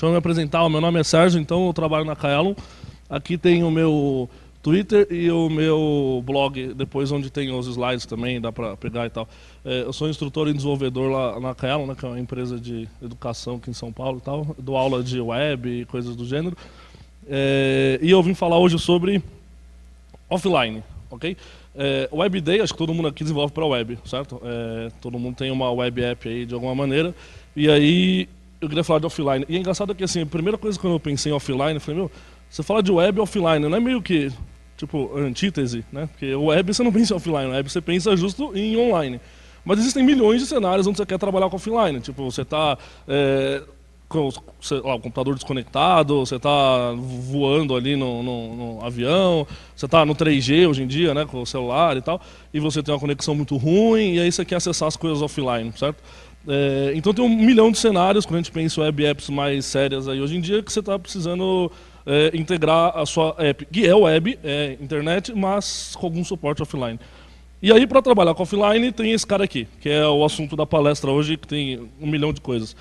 Deixa eu me apresentar. Meu nome é Sérgio, então eu trabalho na Kaelon. Aqui tem o meu Twitter e o meu blog, depois onde tem os slides também, dá para pegar e tal. É, eu sou instrutor e desenvolvedor lá na Kaelon, né, que é uma empresa de educação aqui em São Paulo e tal. Dou aula de web e coisas do gênero. É, e eu vim falar hoje sobre offline, ok? É, web Day, acho que todo mundo aqui desenvolve para web, certo? É, todo mundo tem uma web app aí de alguma maneira. E aí eu queria falar de offline. E é engraçado que, assim, a primeira coisa quando eu pensei em offline, eu falei, meu, você fala de web offline, não é meio que, tipo, antítese, né? Porque web você não pensa em offline, web você pensa justo em online. Mas existem milhões de cenários onde você quer trabalhar com offline. Tipo, você está é, com sei lá, o computador desconectado, você está voando ali no, no, no avião, você está no 3G hoje em dia, né, com o celular e tal, e você tem uma conexão muito ruim, e aí você quer acessar as coisas offline, certo? É, então tem um milhão de cenários quando a gente pensa em web apps mais sérias aí hoje em dia que você está precisando é, integrar a sua app, que é web, é internet, mas com algum suporte offline. E aí para trabalhar com offline tem esse cara aqui, que é o assunto da palestra hoje, que tem um milhão de coisas.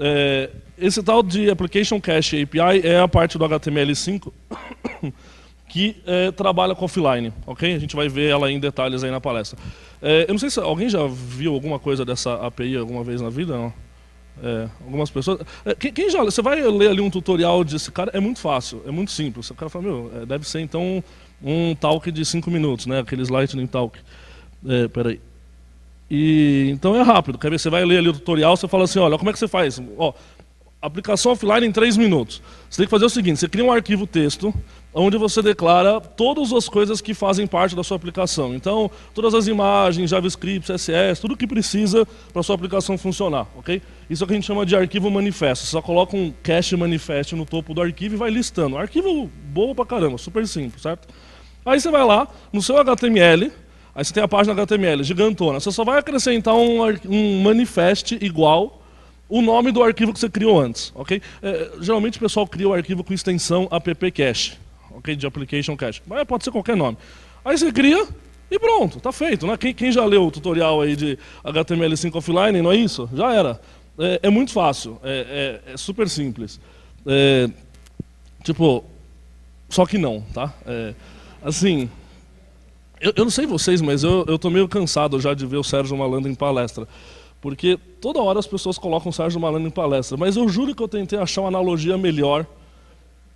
É, esse tal de Application Cache API é a parte do HTML5 que é, trabalha com offline, ok? A gente vai ver ela em detalhes aí na palestra. É, eu não sei se alguém já viu alguma coisa dessa API alguma vez na vida, não? É, algumas pessoas. Eh, quem, quem, já. Você vai ler ali um tutorial desse cara, é muito fácil, é muito simples. O cara fala, meu, deve ser então um talk de 5 minutos, né? Aqueles lightning talk. É, peraí. E, então é rápido. Quer ver? Você vai ler ali o tutorial, você fala assim, olha, como é que você faz? Ó, aplicação offline em 3 minutos. Você tem que fazer o seguinte, você cria um arquivo texto, onde você declara todas as coisas que fazem parte da sua aplicação. Então, todas as imagens, JavaScript, CSS, tudo que precisa para a sua aplicação funcionar, ok? Isso é o que a gente chama de arquivo manifesto. Você só coloca um cache manifesto no topo do arquivo e vai listando. Arquivo bom pra caramba, super simples, certo? Aí você vai lá, no seu HTML, aí você tem a página HTML, gigantona. Você só vai acrescentar um, um igual o nome do arquivo que você criou antes, ok? É, geralmente o pessoal cria o arquivo com extensão appcache ok, de application cache. Mas pode ser qualquer nome. Aí você cria e pronto, está feito. Né? Quem, quem, já leu o tutorial aí de HTML5 offline, não é isso? Já era. É, é muito fácil, é, é, é super simples. É, tipo, só que não, tá? É, assim, eu, eu, não sei vocês, mas eu, eu tô meio cansado já de ver o Sérgio Malandro em palestra. Porque toda hora as pessoas colocam o Sérgio Malandro em palestra. Mas eu juro que eu tentei achar uma analogia melhor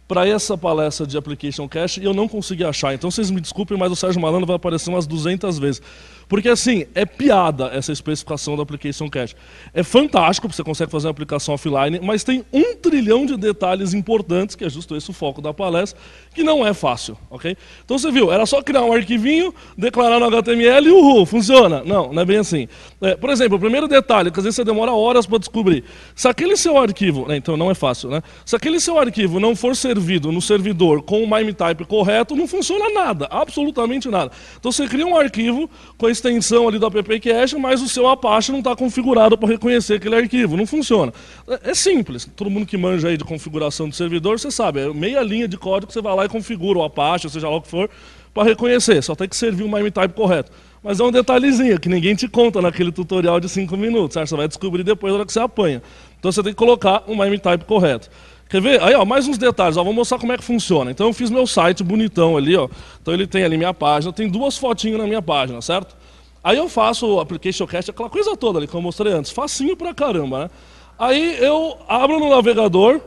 para essa palestra de Application Cache e eu não consegui achar. Então vocês me desculpem, mas o Sérgio Malandro vai aparecer umas 200 vezes. Porque assim, é piada essa especificação da application cache. É fantástico, porque você consegue fazer uma aplicação offline, mas tem um trilhão de detalhes importantes, que é justo esse o foco da palestra, que não é fácil, ok? Então você viu, era só criar um arquivinho, declarar no HTML e uhul, funciona. Não, não é bem assim. É, por exemplo, o primeiro detalhe, que às vezes você demora horas para descobrir. Se aquele seu arquivo, né, então não é fácil, né? Se aquele seu arquivo não for servido no servidor com o MIME type correto, não funciona nada, absolutamente nada. Então você cria um arquivo com esse extensão ali do app cache, mas o seu Apache não está configurado para reconhecer aquele arquivo. Não funciona. É, é, simples. Todo mundo que manja aí de configuração do servidor, você sabe. É meia linha de código que você vai lá e configura o Apache, seja lá o que for, para reconhecer. Só tem que servir o MIME type correto. Mas é um detalhezinho que ninguém te conta naquele tutorial de 5 minutos. Certo? Você vai descobrir depois na hora que você apanha. Então você tem que colocar o MIME type correto. Quer ver? Aí, ó, mais uns detalhes. Ó, vou mostrar como é que funciona. Então, eu fiz meu site bonitão ali, ó. Então, ele tem ali minha página. Tem duas fotinhas na minha página, certo? Aí eu faço o application cast, aquela coisa toda ali que eu mostrei antes, facinho pra caramba, né? Aí eu abro no navegador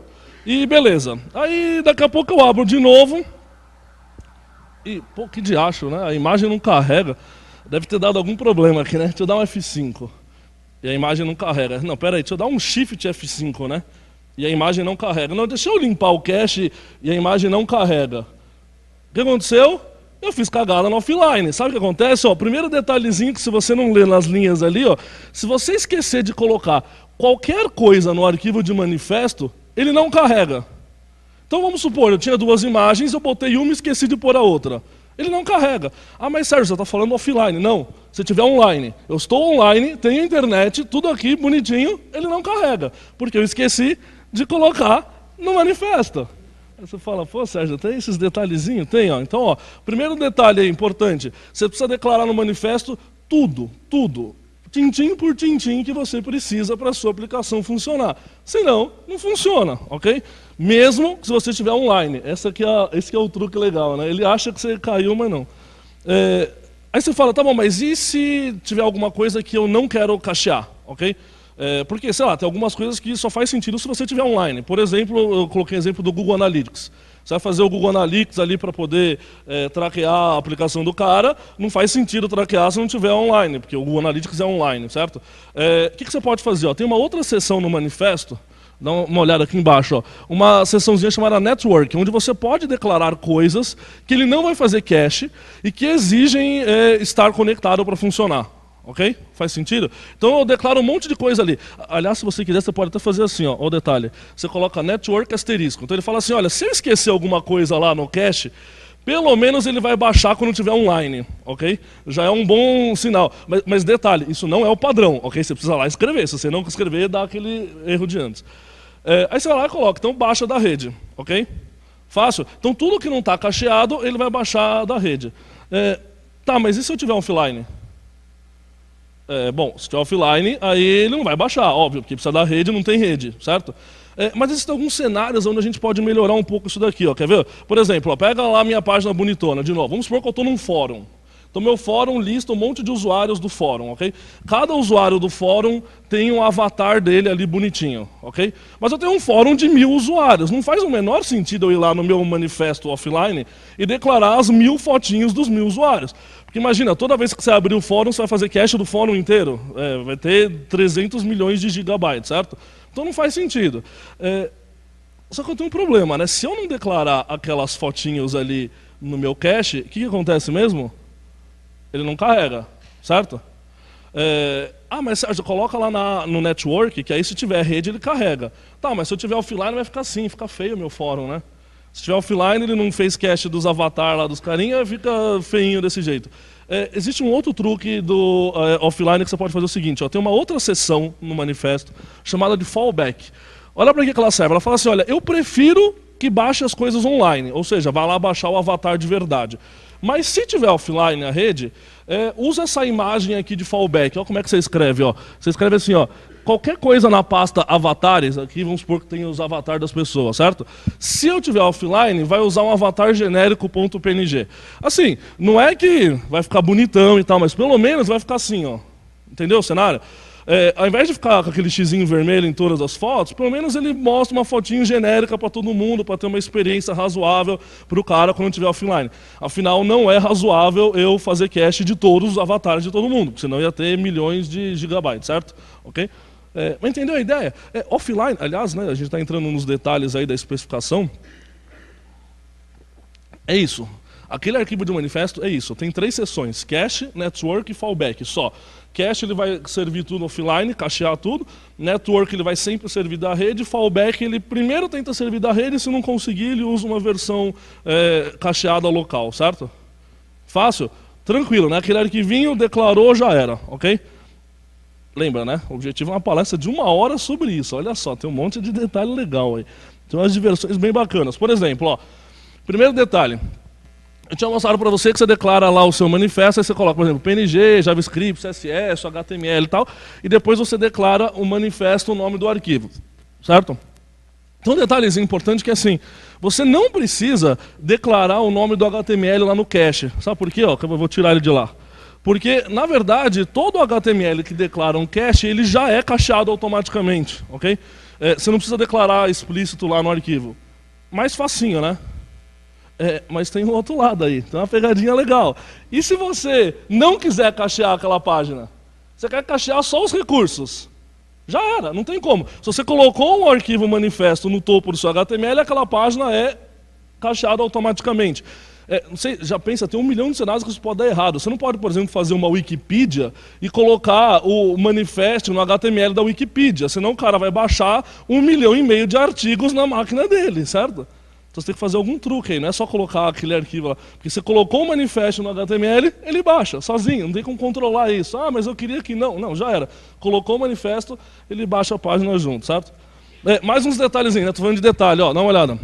e beleza. Aí daqui a pouco eu abro de novo. E, pô, que diacho, né? A imagem não carrega. Deve ter dado algum problema aqui, né? Deixa eu dar um F5. E a imagem não carrega. Não, pera aí, deixa eu dar um Shift F5, né? E a imagem não carrega. Não, deixa eu limpar o cache e a imagem não carrega. O que aconteceu? Eu fiz cagada no offline. Sabe o que acontece? O primeiro detalhezinho que se você não ler nas linhas ali, ó, se você esquecer de colocar qualquer coisa no arquivo de manifesto, ele não carrega. Então vamos supor, eu tinha duas imagens, eu botei uma e esqueci de pôr a outra. Ele não carrega. Ah, mas Sérgio, você está falando offline. Não, se tiver online. Eu estou online, tenho internet, tudo aqui bonitinho, ele não carrega. Porque eu esqueci de colocar no manifesto. Você fala, pô, Sérgio, tem esses detalhezinhos? Tem, ó. Então, ó, primeiro detalhe aí, importante: você precisa declarar no manifesto tudo, tudo, tintim por tintim que você precisa para a sua aplicação funcionar. Senão, não funciona, ok? Mesmo se você estiver online. Essa aqui é, esse é o truque legal, né? Ele acha que você caiu, mas não. É, aí você fala, tá bom, mas e se tiver alguma coisa que eu não quero cachear, ok? É, porque, sei lá, tem algumas coisas que só faz sentido se você tiver online. Por exemplo, eu coloquei exemplo do Google Analytics. Você vai fazer o Google Analytics ali para poder é, traquear a aplicação do cara, não faz sentido traquear se não tiver online, porque o Google Analytics é online, certo? O é, que, que, você pode fazer? Ó, tem uma outra seção no manifesto, dá uma olhada aqui embaixo, ó, uma seçãozinha chamada Network, onde você pode declarar coisas que ele não vai fazer cache e que exigem é, estar conectado para funcionar. Ok? Faz sentido? Então eu declaro um monte de coisa ali. Aliás, se você quiser, você pode até fazer assim, ó, o detalhe. Você coloca network asterisco. Então ele fala assim, olha, se eu esquecer alguma coisa lá no cache, pelo menos ele vai baixar quando tiver online, ok? Já é um bom sinal. Mas, mas detalhe, isso não é o padrão, ok? Você precisa lá escrever. Se você não escrever, dá aquele erro de antes. É, aí você vai lá e coloca, então baixa da rede, ok? Fácil. Então tudo que não está cacheado, ele vai baixar da rede. É, tá, mas e se eu tiver offline? É, bom, se tiver offline, aí ele não vai baixar, óbvio, porque precisa da rede não tem rede, certo? É, mas existem alguns cenários onde a gente pode melhorar um pouco isso daqui, ó, quer ver? Por exemplo, ó, pega lá a minha página bonitona, de novo, vamos supor que eu estou num fórum. Então meu fórum lista um monte de usuários do fórum, ok? Cada usuário do fórum tem um avatar dele ali bonitinho, ok? Mas eu tenho um fórum de mil usuários. Não faz o menor sentido eu ir lá no meu manifesto offline e declarar as mil fotinhos dos mil usuários. Porque imagina, toda vez que você abrir o fórum, você vai fazer cache do fórum inteiro. É, vai ter 300 milhões de gigabytes, certo? Então não faz sentido. É, só que eu tenho um problema, né? Se eu não declarar aquelas fotinhos ali no meu cache, o que, que, acontece mesmo? Ele não carrega, certo? É, ah, mas Sérgio, coloca lá na, no network, que aí se tiver rede ele carrega. Tá, mas se eu tiver offline vai ficar assim, fica feio o meu fórum, né? Se tiver offline, ele não fez cache dos avatar lá dos carinha, fica feinho desse jeito. É, existe um outro truque do é, offline que você pode fazer o seguinte: ó, tem uma outra seção no manifesto chamada de fallback. Olha para que ela serve. Ela fala assim: olha, eu prefiro que baixe as coisas online, ou seja, vá lá baixar o avatar de verdade. Mas se tiver offline na rede, é, usa essa imagem aqui de fallback. Olha como é que você escreve. Ó. Você escreve assim: ó, qualquer coisa na pasta avatares, aqui vamos supor que tem os avatares das pessoas, certo? Se eu tiver offline, vai usar um avatar genérico.png. Assim, não é que vai ficar bonitão e tal, mas pelo menos vai ficar assim, ó. Entendeu o cenário? É, ao invés de ficar com aquele xizinho vermelho em todas as fotos, pelo menos ele mostra uma fotinho genérica para todo mundo, para ter uma experiência razoável para o cara quando estiver offline. Afinal, não é razoável eu fazer cache de todos os avatares de todo mundo, porque senão ia ter milhões de gigabytes, certo? Ok? É, entendeu a ideia? É, offline, aliás, né, a gente está entrando nos detalhes aí da especificação. É isso. Aquele arquivo de manifesto é isso. Tem três seções: cache, network e fallback. Só. Cache ele vai servir tudo offline, cachear tudo. Network ele vai sempre servir da rede. Fallback ele primeiro tenta servir da rede, se não conseguir ele usa uma versão é, cacheada local, certo? Fácil, tranquilo, né? Aquele arquivinho declarou já era, ok? Lembra, né? O objetivo é uma palestra de uma hora sobre isso. Olha só, tem um monte de detalhe legal aí. Tem umas diversões bem bacanas. Por exemplo, ó, primeiro detalhe. Eu tinha mostrado para você que você declara lá o seu manifesto, aí você coloca, por exemplo, PNG, JavaScript, CSS, HTML e tal, e depois você declara o manifesto, o nome do arquivo, certo? Então, um detalhezinho importante que é assim, você não precisa declarar o nome do HTML lá no cache. Sabe por quê? Ó, eu vou tirar ele de lá. Porque, na verdade, todo o HTML que declara um cache, ele já é cacheado automaticamente, ok? É, você não precisa declarar explícito lá no arquivo. Mais facinho, né? É, mas tem um outro lado aí, tem uma pegadinha legal. E se você não quiser cachear aquela página? Você quer cachear só os recursos? Já era, não tem como. Se você colocou um arquivo manifesto no topo do seu HTML, aquela página é cacheada automaticamente. É, não sei, já pensa, tem um milhão de cenários que isso pode dar errado. Você não pode, por exemplo, fazer uma Wikipedia e colocar o manifesto no HTML da Wikipedia, senão o cara vai baixar um milhão e meio de artigos na máquina dele, certo? Então você tem que fazer algum truque aí, não é só colocar aquele arquivo lá. Porque você colocou o manifesto no HTML, ele baixa, sozinho, não tem como controlar isso. Ah, mas eu queria que não. Não, já era. Colocou o manifesto, ele baixa a página junto, certo? É, mais uns detalhezinhos, né? Tô falando de detalhe, ó, dá uma olhada.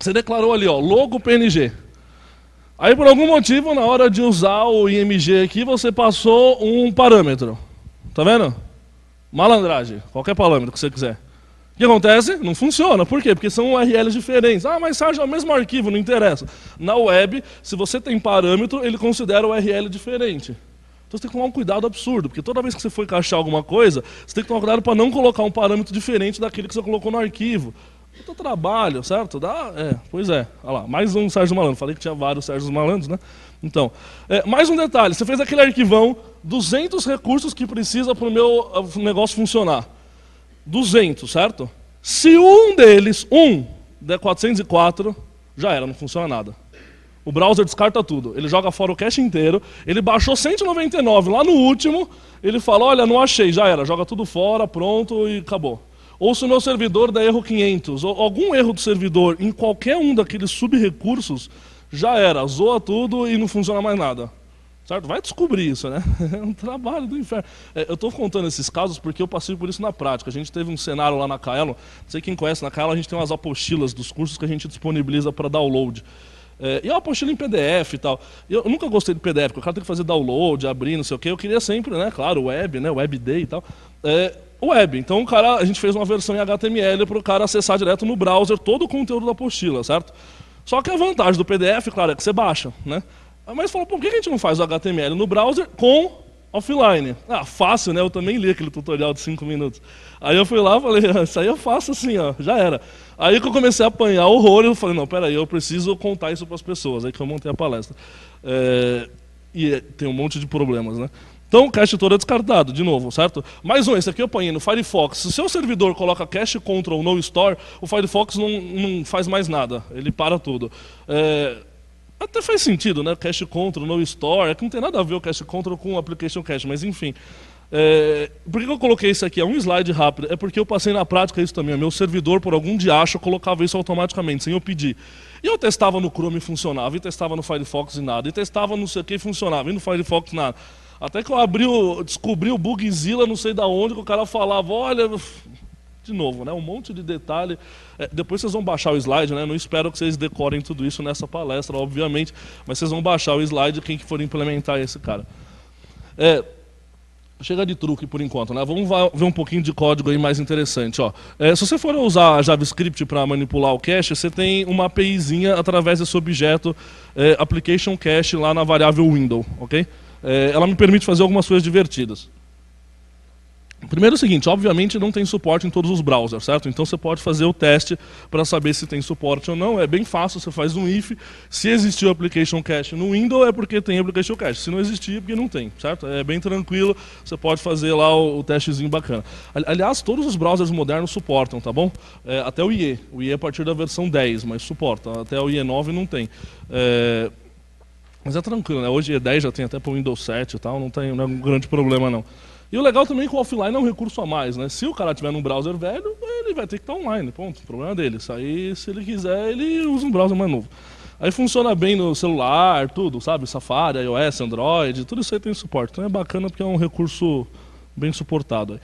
Você declarou ali, ó, logo PNG. Aí por algum motivo, na hora de usar o IMG aqui, você passou um parâmetro. Tá vendo? Malandragem, qualquer parâmetro que você quiser. O que acontece? Não funciona. Por quê? Porque são URLs diferentes. Ah, mas Sérgio, é o mesmo arquivo, não interessa. Na web, se você tem parâmetro, ele considera o URL diferente. Então você tem que tomar um cuidado absurdo, porque toda vez que você for encaixar alguma coisa, você tem que tomar cuidado para não colocar um parâmetro diferente daquele que você colocou no arquivo do trabalho, certo? Dá, é, pois é, olha lá, mais um Sérgio Malandro. Falei que tinha vários Sérgio Malandros, né? Então, é, mais um detalhe: você fez aquele arquivão, 200 recursos que precisa para o meu ah, negócio funcionar. 200, certo? Se um deles, um, der 404, já era, não funciona nada. O browser descarta tudo. Ele joga fora o cache inteiro. Ele baixou 199 lá no último. Ele fala: Olha, não achei, já era. Joga tudo fora, pronto e acabou. Ou se o meu servidor dá erro 500, ou algum erro do servidor em qualquer um daqueles subrecursos, já era, zoa tudo e não funciona mais nada. Certo? Vai descobrir isso, né? É um trabalho do inferno. É, eu estou contando esses casos porque eu passei por isso na prática. A gente teve um cenário lá na Caelo, não sei quem conhece, na Caelo a gente tem umas apostilas dos cursos que a gente disponibiliza para download. É, e é uma apostila em PDF e tal. Eu, eu nunca gostei de PDF, porque o cara tem que fazer download, abrir, não sei o quê. Eu queria sempre, né? Claro, web, né? Web day e tal. É, web. Então, o cara, a gente fez uma versão em HTML para o cara acessar direto no browser todo o conteúdo da apostila, certo? Só que a vantagem do PDF, claro, é que você baixa, né? Mas falou, por que a gente não faz o HTML no browser com offline? Ah, fácil, né? Eu também li aquele tutorial de 5 minutos. Aí eu fui lá e falei, ah, isso aí eu é faço assim, ó, já era. Aí que eu comecei a apanhar horror, eu falei, não, peraí, eu preciso contar isso para as pessoas. Aí que eu montei a palestra. É... E é, tem um monte de problemas, né? Então, o cache todo é descartado, de novo, certo? Mais um, esse aqui eu apanhei no Firefox. Se o seu servidor coloca cache control no store, o Firefox não, não faz mais nada, ele para tudo. É, até faz sentido, né? Cache control no store, é que não tem nada a ver o cache control com o application cache, mas enfim. É, por que eu coloquei isso aqui? É um slide rápido. É porque eu passei na prática isso também. O meu servidor, por algum diacho, colocava isso automaticamente, sem eu pedir. E eu testava no Chrome e funcionava, e testava no Firefox e nada, e testava não sei o que e funcionava, e no Firefox nada. Até que eu abri o, descobri o Bugzilla, não sei da onde, que o cara falava, olha, de novo, né? Um monte de detalhe. É, depois vocês vão baixar o slide, né? Não espero que vocês decorem tudo isso nessa palestra, obviamente, mas vocês vão baixar o slide quem que for implementar esse cara. É, chega de truque por enquanto, né? Vamos ver um pouquinho de código aí mais interessante, ó. É, se você for usar JavaScript para manipular o cache, você tem uma APIzinha através desse objeto é, application cache lá na variável window, ok? é, ela me permite fazer algumas coisas divertidas. Primeiro é o seguinte, obviamente não tem suporte em todos os browsers, certo? Então você pode fazer o teste para saber se tem suporte ou não. É bem fácil, você faz um if. Se existiu application cache no Windows é porque tem application cache. Se não existir, é porque não tem, certo? É bem tranquilo, você pode fazer lá o, o testezinho bacana. Aliás, todos os browsers modernos suportam, tá bom? É, até o IE. O IE é a partir da versão 10, mas suporta. Até o IE 9 não tem. É... Mas é tranquilo, né? Hoje é 10 já tem até para o Windows 7 e tal, não, tem, nenhum é um grande problema não. E o legal também é que o offline é um recurso a mais, né? Se o cara tiver num browser velho, ele vai ter que estar tá online, ponto. problema é dele. Isso aí, se ele quiser, ele usa um browser mais novo. Aí funciona bem no celular, tudo, sabe? Safari, iOS, Android, tudo isso aí tem suporte. Então é bacana porque é um recurso bem suportado. Aí.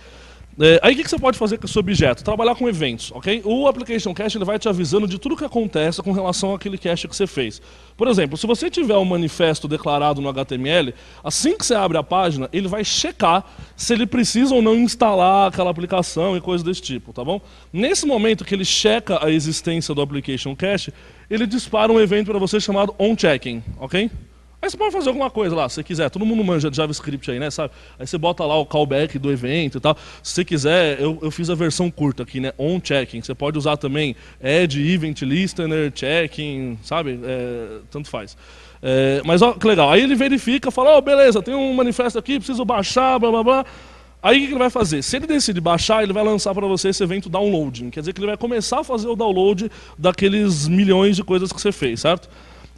É, aí o que, que, você pode fazer com esse objeto? Trabalhar com eventos, ok? O Application Cache ele vai te avisando de tudo que acontece com relação àquele cache que você fez. Por exemplo, se você tiver um manifesto declarado no HTML, assim que você abre a página, ele vai checar se ele precisa ou não instalar aquela aplicação e coisas desse tipo, tá bom? Nesse momento que ele checa a existência do Application Cache, ele dispara um evento para você chamado onChecking, ok? Aí você pode fazer alguma coisa lá, se você quiser. Todo mundo manja de JavaScript aí, né? Sabe? Aí você bota lá o callback do evento e tal. Se você quiser, eu, eu fiz a versão curta aqui, né? On checking. Você pode usar também add, event listener, checking, sabe? É, tanto faz. É, mas olha que legal. Aí ele verifica, fala, ó, oh, beleza, tem um manifesto aqui, preciso baixar, blá blá blá. Aí o que ele vai fazer? Se ele decide baixar, ele vai lançar para você esse evento downloading. Quer dizer que ele vai começar a fazer o download daqueles milhões de coisas que você fez, certo?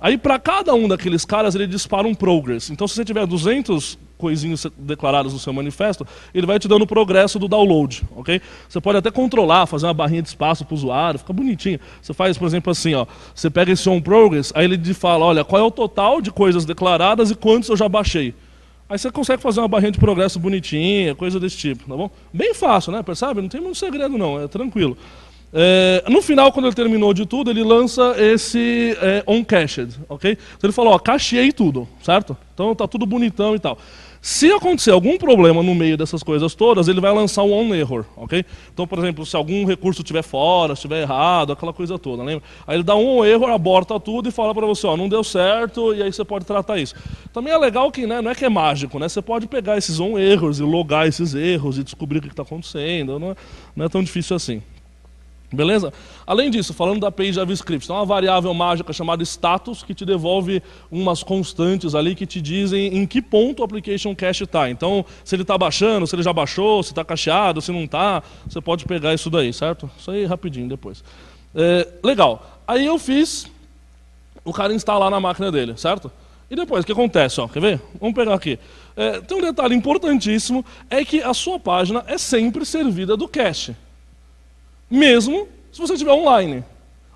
Aí para cada um daqueles caras ele dispara um progress. Então se você tiver 200 coisinhos declarados no seu manifesto, ele vai te dando o progresso do download, ok? Você pode até controlar, fazer uma barrinha de espaço para o usuário, fica bonitinho. Você faz, por exemplo, assim, ó, você pega esse on progress, aí ele te fala, olha, qual é o total de coisas declaradas e quantos eu já baixei. Aí você consegue fazer uma barrinha de progresso bonitinha, coisa desse tipo, tá bom? Bem fácil, né? Percebe? Não tem muito segredo não, é tranquilo. É, no final, quando ele terminou de tudo, ele lança esse é, on-cached, ok? Então ele falou, ó, cacheei tudo, certo? Então tá tudo bonitão e tal. Se acontecer algum problema no meio dessas coisas todas, ele vai lançar um on error, ok? Então, por exemplo, se algum recurso estiver fora, estiver errado, aquela coisa toda, lembra? Aí ele dá um on error, aborta tudo e fala para você, ó, não deu certo, e aí você pode tratar isso. Também é legal que, né, não é que é mágico, né? Você pode pegar esses on errors e logar esses erros e descobrir o que está acontecendo, não é, não é tão difícil assim. Beleza? Além disso, falando da API JavaScript, tem uma variável mágica chamada status que te devolve umas constantes ali que te dizem em que ponto o application cache está. Então, se ele está baixando, se ele já baixou, se está cacheado, se não está, você pode pegar isso daí, certo? Isso aí rapidinho depois. É, legal. Aí eu fiz o cara instalar na máquina dele, certo? E depois, o que acontece? Ó, quer ver? Vamos pegar aqui. É, tem um detalhe importantíssimo, é que a sua página é sempre servida do cache mesmo se você estiver online.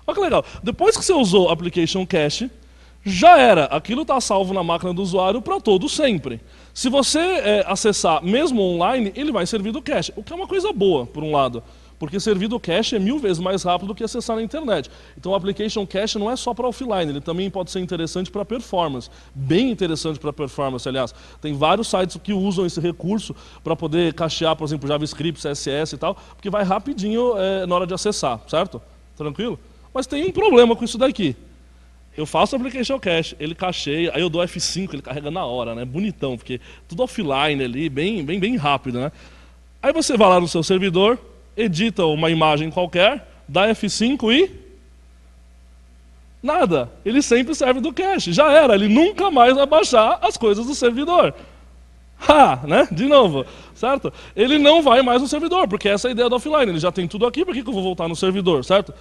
Olha que legal. Depois que você usou Application Cache, já era. Aquilo está salvo na máquina do usuário para todo sempre. Se você é, acessar mesmo online, ele vai servir do cache, o que é uma coisa boa, por um lado. Porque servir do cache é mil vezes mais rápido do que acessar na internet. Então o application cache não é só para offline, ele também pode ser interessante para performance. Bem interessante para performance, aliás. Tem vários sites que usam esse recurso para poder cachear, por exemplo, JavaScript, CSS e tal, porque vai rapidinho é, na hora de acessar, certo? Tranquilo? Mas tem um problema com isso daqui. Eu faço application cache, ele cacheia, aí eu dou F5, ele carrega na hora, né? Bonitão, porque tudo offline ali, bem, bem, bem rápido, né? Aí você vai lá no seu servidor, edita uma imagem qualquer, dá F5 e. Nada. Ele sempre serve do cache. Já era. Ele nunca mais vai baixar as coisas do servidor. Ha! Né? De novo, certo? Ele não vai mais no servidor, porque essa é a ideia do offline. Ele já tem tudo aqui, por que, que eu vou voltar no servidor, certo?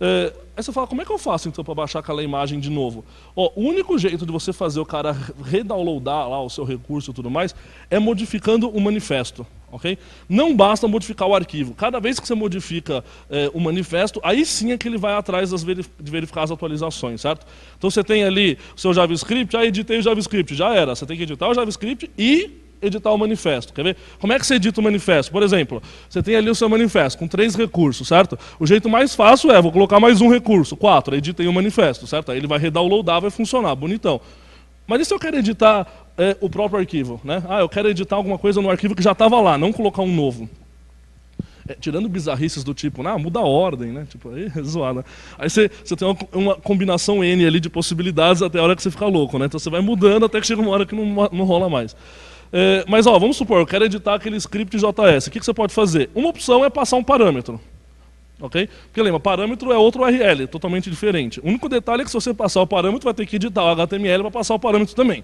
É, aí você fala, como é que eu faço então para baixar aquela imagem de novo? Ó, o único jeito de você fazer o cara redownloadar lá o seu recurso e tudo mais é modificando o manifesto. Okay? Não basta modificar o arquivo. Cada vez que você modifica eh, o manifesto, aí sim é que ele vai atrás das verif de verificar as atualizações, certo? Então você tem ali o seu JavaScript, aí editei o JavaScript, já era. Você tem que editar o JavaScript e editar o manifesto. Quer ver? Como é que você edita o manifesto? Por exemplo, você tem ali o seu manifesto com três recursos, certo? O jeito mais fácil é, vou colocar mais um recurso, quatro, editei o manifesto, certo? Aí ele vai redownloadar, vai funcionar, bonitão. Mas e se eu quero editar é, o próprio arquivo. Né? Ah, eu quero editar alguma coisa no arquivo que já estava lá, não colocar um novo. É, tirando bizarrices do tipo, ah, muda a ordem, né? Tipo, aí é zoada. Aí você, você tem uma, uma, combinação N ali de possibilidades até a hora que você fica louco, né? Então você vai mudando até que chega uma hora que não, não rola mais. É, mas ó, vamos supor, eu quero editar aquele script JS. O que, que você pode fazer? Uma opção é passar um parâmetro. Ok? Porque lembra, parâmetro é outro URL, totalmente diferente. O único detalhe é que se você passar o parâmetro, vai ter que editar o HTML para passar o parâmetro também.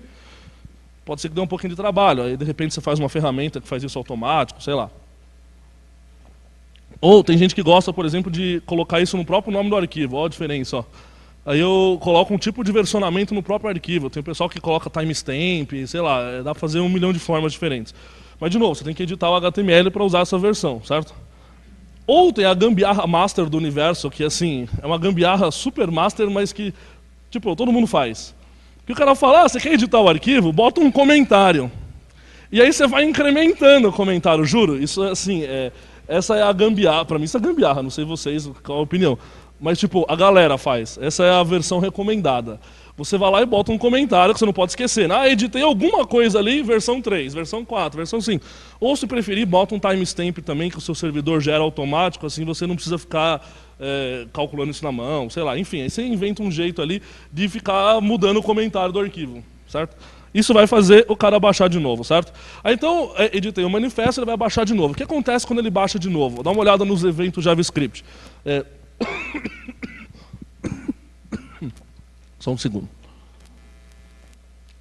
Pode ser que dê um pouquinho de trabalho, aí de repente você faz uma ferramenta que faz isso automático, sei lá. Ou tem gente que gosta, por exemplo, de colocar isso no próprio nome do arquivo, olha a diferença. Ó. Aí eu coloco um tipo de versionamento no próprio arquivo. Tem o pessoal que coloca timestamp, sei lá, é, dá para fazer um milhão de formas diferentes. Mas, de novo, você tem que editar o HTML para usar essa versão, certo? Ou tem a gambiarra master do universo, que, assim, é uma gambiarra super master, mas que, tipo, todo mundo faz. Que o cara fala, ah, você quer editar o arquivo? Bota um comentário. E aí você vai incrementando o comentário, juro. Isso assim, é, essa é a gambiarra. Para mim isso é gambiarra, não sei vocês qual a opinião. Mas tipo, a galera faz. Essa é a versão recomendada. Você vai lá e bota um comentário que você não pode esquecer. Ah, editei alguma coisa ali, versão 3, versão 4, versão 5. Ou se preferir, bota um timestamp também que o seu servidor gera automático, assim você não precisa ficar é, calculando isso na mão, sei lá. Enfim, aí você inventa um jeito ali de ficar mudando o comentário do arquivo, certo? Isso vai fazer o cara baixar de novo, certo? Aí, então, é, editei o manifesto, ele vai baixar de novo. O que acontece quando ele baixa de novo? Dá uma olhada nos eventos JavaScript. É... Só um segundo.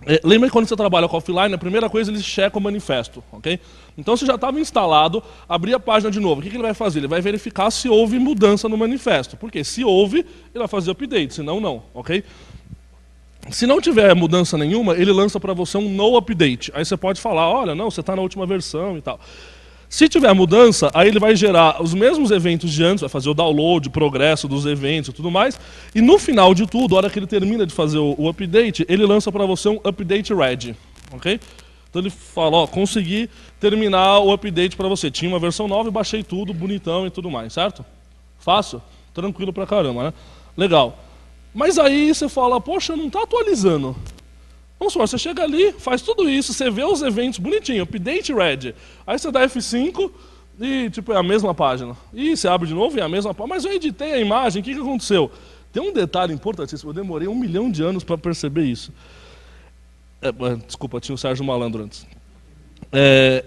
É, lembra que quando você trabalha com offline, a primeira coisa eles checam o manifesto, ok? Então, se já estava instalado, abrir a página de novo, o que, que ele vai fazer? Ele vai verificar se houve mudança no manifesto. Porque se houve, ele vai fazer update, senão não, ok? Se não tiver mudança nenhuma, ele lança para você um no update. Aí você pode falar, olha, não, você está na última versão e tal. Se tiver mudança, aí ele vai gerar os mesmos eventos de antes, vai fazer o download, o progresso dos eventos e tudo mais. E no final de tudo, a hora que ele termina de fazer o, o update, ele lança para você um update ready. ok? Então ele falou, ó, consegui terminar o update para você. Tinha uma versão nova e baixei tudo, bonitão e tudo mais, certo? Fácil? Tranquilo pra caramba, né? Legal. Mas aí você fala, poxa, não está atualizando. Vamos supor, você chega ali, faz tudo isso, você vê os eventos bonitinho, update red. Aí você dá F5 e tipo, é a mesma página. E você abre de novo e é a mesma página. Mas eu editei a imagem, o que, que aconteceu? Tem um detalhe importantíssimo, eu demorei um milhão de anos para perceber isso. É, desculpa, tinha o Sérgio Malandro antes. É,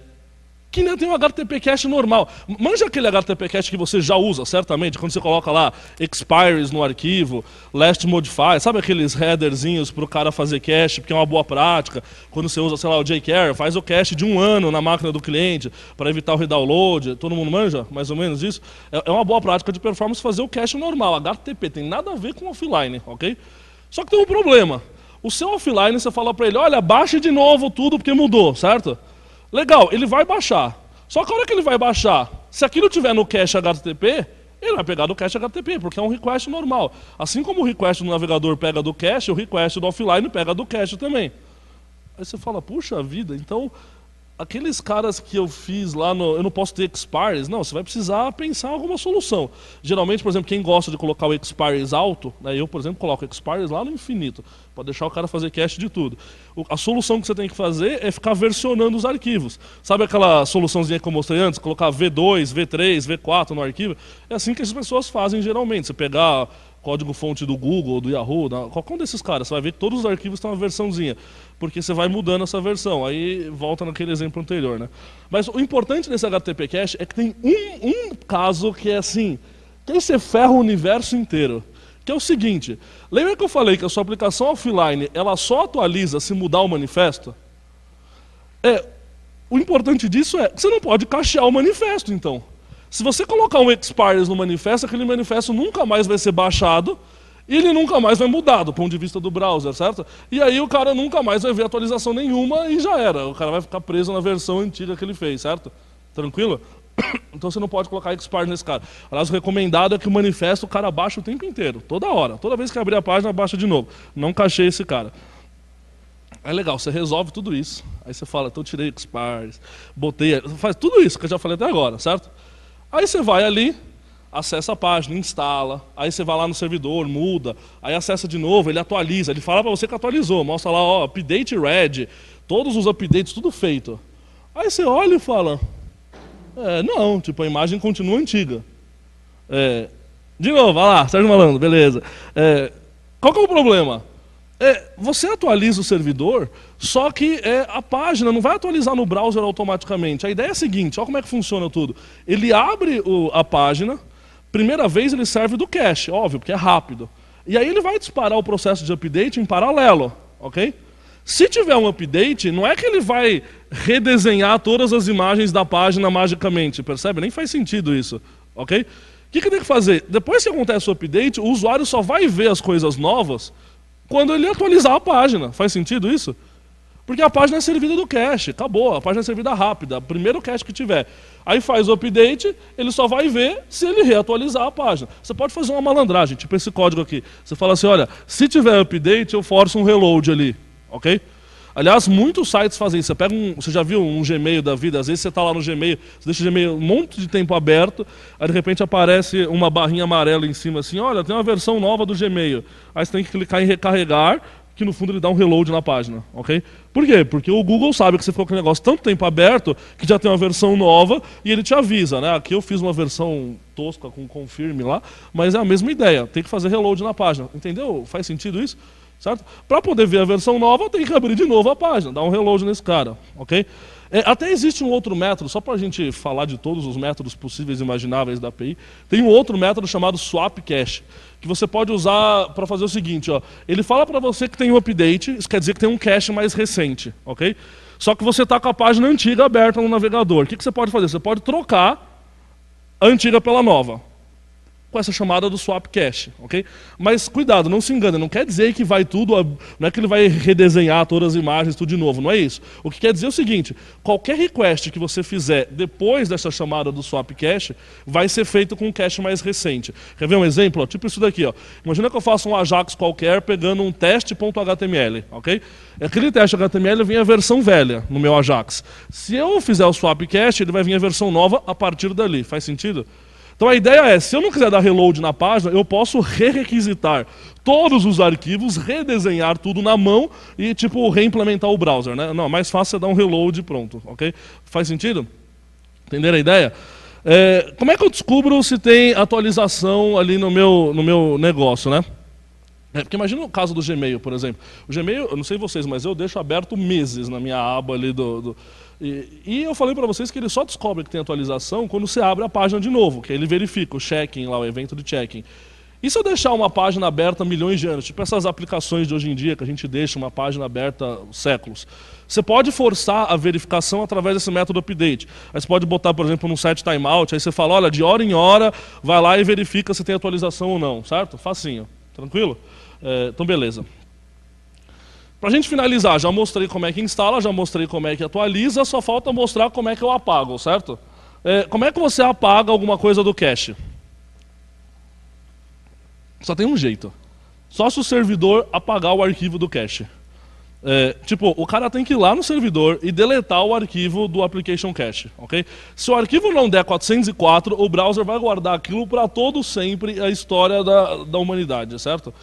que nem tem um cache normal. Manja aquele cache que você já usa, certamente, quando você coloca lá expires no arquivo, last modify, sabe aqueles headerzinhos para o cara fazer cache, porque é uma boa prática. Quando você usa, sei lá, o jQuery, faz o cache de um ano na máquina do cliente para evitar o redownload. Todo mundo manja mais ou menos isso? É, é uma boa prática de performance fazer o cache normal. HTTP tem nada a ver com offline, ok? Só que tem um problema. O seu offline, você fala para ele, olha, baixa de novo tudo porque mudou, certo? Legal, ele vai baixar. Só que a hora que ele vai baixar, se aquilo tiver no cache HTTP, ele vai pegar do cache HTTP, porque é um request normal. Assim como o request do navegador pega do cache, o request do offline pega do cache também. Aí você fala, puxa vida, então aqueles caras que eu fiz lá no. Eu não posso ter expires. Não, você vai precisar pensar alguma solução. Geralmente, por exemplo, quem gosta de colocar o expires alto, né, eu, por exemplo, coloco expires lá no infinito, para deixar o cara fazer cache de tudo. O, a solução que você tem que fazer é ficar versionando os arquivos. Sabe aquela soluçãozinha que eu mostrei antes? Colocar V2, V3, V4 no arquivo? É assim que as pessoas fazem geralmente. Você pegar código fonte do Google, do Yahoo, qualquer um desses caras, você vai ver que todos os arquivos têm uma versãozinha porque você vai mudando essa versão. Aí volta naquele exemplo anterior, né? Mas o importante nesse HTTP Cache é que tem um, um caso que é assim, que aí você ferra o universo inteiro. Que é o seguinte, lembra que eu falei que a sua aplicação offline, ela só atualiza se mudar o manifesto? É, o importante disso é que você não pode cachear o manifesto, então. Se você colocar um expires no manifesto, aquele manifesto nunca mais vai ser baixado, e ele nunca mais vai mudar do ponto de vista do browser, certo? E aí o cara nunca mais vai ver atualização nenhuma e já era. O cara vai ficar preso na versão antiga que ele fez, certo? Tranquilo? Então você não pode colocar expire nesse cara. Aliás, o recomendado é que o manifesto o cara baixa o tempo inteiro, toda hora. Toda vez que abrir a página, baixa de novo. Não cachei esse cara. É legal, você resolve tudo isso. Aí você fala, então tirei expires, botei. Faz tudo isso que eu já falei até agora, certo? Aí você vai ali, acessa a página, instala, aí você vai lá no servidor, muda, aí acessa de novo, ele atualiza, ele fala para você que atualizou, mostra lá, ó, update ready, todos os updates, tudo feito. Aí você olha e fala, é, não, tipo, a imagem continua antiga. É, de novo, vai lá, Sérgio Malandro, beleza. É, qual que é o problema? É, você atualiza o servidor, só que é, a página não vai atualizar no browser automaticamente. A ideia é a seguinte, olha como é que funciona tudo. Ele abre o, a página, Primeira vez ele serve do cache, óbvio, porque é rápido. E aí ele vai disparar o processo de update em paralelo, ok? Se tiver um update, não é que ele vai redesenhar todas as imagens da página magicamente, percebe? Nem faz sentido isso, ok? O que, que tem que fazer? Depois que acontece o update, o usuário só vai ver as coisas novas quando ele atualizar a página. Faz sentido isso? Porque a página é servida do cache, acabou, tá a página é servida rápida, primeiro cache que tiver. Aí faz o update, ele só vai ver se ele reatualizar a página. Você pode fazer uma malandragem, tipo esse código aqui. Você fala assim, olha, se tiver update, eu forço um reload ali, ok? Aliás, muitos sites fazem isso. Você, pega um, você já viu um Gmail da vida? Às vezes você está lá no Gmail, você deixa o Gmail um monte de tempo aberto, aí de repente aparece uma barrinha amarela em cima assim, olha, tem uma versão nova do Gmail. Aí você tem que clicar em recarregar, que no fundo ele dá um reload na página, ok? Por quê? Porque o Google sabe que você ficou com o negócio tanto tempo aberto que já tem uma versão nova e ele te avisa, né? Aqui eu fiz uma versão tosca com confirme lá, mas é a mesma ideia, tem que fazer reload na página, entendeu? Faz sentido isso? Certo? Para poder ver a versão nova, tem que abrir de novo a página, dar um reload nesse cara, ok? É, até existe um outro método, só para a gente falar de todos os métodos possíveis e imagináveis da API, tem um outro método chamado swap cache, que você pode usar para fazer o seguinte, ó, ele fala para você que tem um update, isso quer dizer que tem um cache mais recente, ok? Só que você está com a página antiga aberta no navegador. O que, que você pode fazer? Você pode trocar a antiga pela nova com essa chamada do swap cache, ok? Mas cuidado, não se engane, não quer dizer que vai tudo, não é que ele vai redesenhar todas as imagens, tudo de novo, não é isso. O que quer dizer é o seguinte, qualquer request que você fizer depois dessa chamada do swap cache, vai ser feito com um cache mais recente. Quer ver um exemplo? tipo isso daqui, ó. imagina que eu faça um Ajax qualquer pegando um teste.html, ok? Aquele teste HTML vem a versão velha no meu Ajax. Se eu fizer o swap cache, ele vai vir a versão nova a partir dali. Faz sentido? Então a ideia é, se eu não quiser dar reload na página, eu posso re-requisitar todos os arquivos, redesenhar tudo na mão e tipo reimplementar o browser, né? Não, mais fácil é dar um reload e pronto, ok? Faz sentido? Entenderam a ideia? É, como é que eu descubro se tem atualização ali no meu, no meu negócio, né? É, porque imagina o caso do Gmail, por exemplo. O Gmail, eu não sei vocês, mas eu deixo aberto meses na minha aba ali do, do e, e eu falei para vocês que ele só descobre que tem atualização quando você abre a página de novo, que ele verifica o check-in lá, o evento de check-in. E se eu deixar uma página aberta milhões de anos, tipo essas aplicações de hoje em dia que a gente deixa uma página aberta séculos, você pode forçar a verificação através desse método update. Aí você pode botar, por exemplo, num set timeout, aí você fala, olha, de hora em hora, vai lá e verifica se tem atualização ou não, certo? Facinho, tranquilo? É, então beleza. Para a gente finalizar, já mostrei como é que instala, já mostrei como é que atualiza, só falta mostrar como é que eu apago, certo? É, como é que você apaga alguma coisa do cache? Só tem um jeito. Só se o servidor apagar o arquivo do cache. É, tipo, o cara tem que ir lá no servidor e deletar o arquivo do application cache, ok? Se o arquivo não der 404, o browser vai guardar aquilo para todo sempre a história da, da humanidade, certo?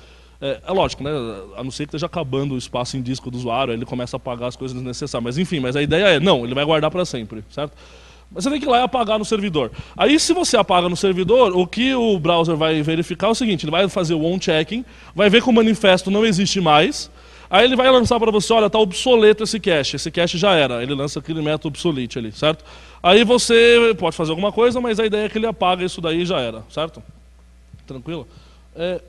É, é, lógico, né? A não ser que esteja acabando o espaço em disco do usuário, ele começa a pagar as coisas desnecessárias. Mas enfim, mas a ideia é, não, ele vai guardar para sempre, certo? Mas você tem que ir lá e é apagar no servidor. Aí, se você apaga no servidor, o que o browser vai verificar é o seguinte: ele vai fazer o on-checking, vai ver que o manifesto não existe mais. Aí ele vai lançar para você, olha, tá obsoleto esse cache, esse cache já era. Ele lança aquele método obsolete ali, certo? Aí você pode fazer alguma coisa, mas a ideia é que ele apaga isso daí e já era, certo? Tranquilo? É,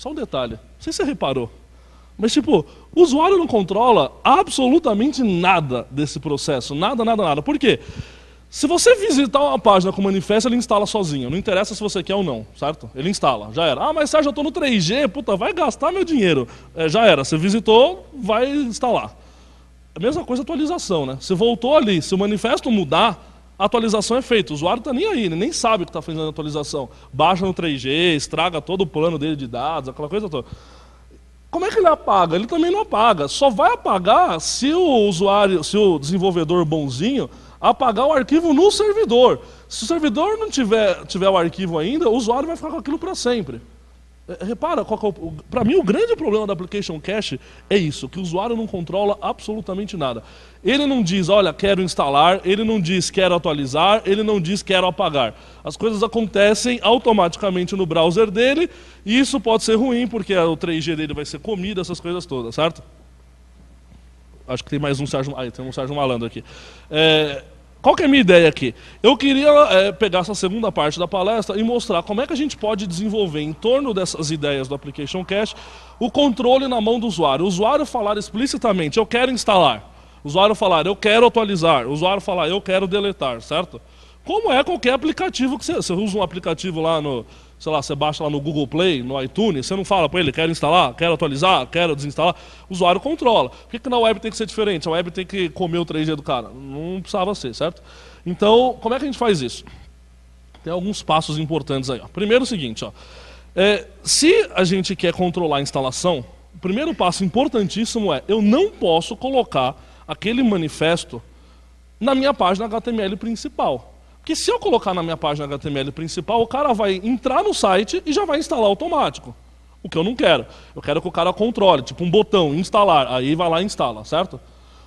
só um detalhe, não sei se você reparou, mas tipo, o usuário não controla absolutamente nada desse processo, nada, nada, nada. Por quê? Se você visitar uma página com manifesto, ele instala sozinho. Não interessa se você quer ou não, certo? Ele instala, já era. Ah, mas Sérgio, eu estou no 3G, puta, vai gastar meu dinheiro. É, já era, você visitou, vai instalar. É a mesma coisa atualização, né? Você voltou ali, se o manifesto mudar, a atualização é feita. O usuário está nem aí, nem sabe que está fazendo a atualização. Baixa no 3G, estraga todo o plano dele de dados, aquela coisa toda. Como é que ele apaga? Ele também não apaga. Só vai apagar se o usuário, se o desenvolvedor bonzinho apagar o arquivo no servidor. Se o servidor não tiver, tiver o arquivo ainda, o usuário vai ficar com aquilo para sempre. Eh, repara, é para mim o grande problema da application cache é isso, que o usuário não controla absolutamente nada. Ele não diz, olha, quero instalar, ele não diz quero atualizar, ele não diz quero apagar. As coisas acontecem automaticamente no browser dele, e isso pode ser ruim, porque o 3G dele vai ser comido, essas coisas todas, certo? Acho que tem mais um Sérgio. aí tem um Sérgio Malandro aqui. É, qual que é a minha ideia aqui? Eu queria é, pegar essa segunda parte da palestra e mostrar como é que a gente pode desenvolver em torno dessas ideias do Application Cache o controle na mão do usuário. O usuário falar explicitamente, eu quero instalar. O usuário falar, eu quero atualizar. O usuário falar, eu quero deletar, certo? Como é qualquer aplicativo que você, você usa um aplicativo lá no, sei lá, você baixa lá no Google Play, no iTunes, você não fala para ele, quero instalar, quero atualizar, quero desinstalar. O usuário controla. Por que, que na web tem que ser diferente? A web tem que comer o 3G do cara? Não precisava ser, certo? Então, como é que a gente faz isso? Tem alguns passos importantes aí. Ó. Primeiro é o seguinte, ó. É, se a gente quer controlar a instalação, o primeiro passo importantíssimo é, eu não posso colocar aquele manifesto na minha página HTML principal. Porque se eu colocar na minha página HTML principal, o cara vai entrar no site e já vai instalar automático. O que eu não quero. Eu quero que o cara controle, tipo um botão, instalar. Aí vai lá e instala, certo?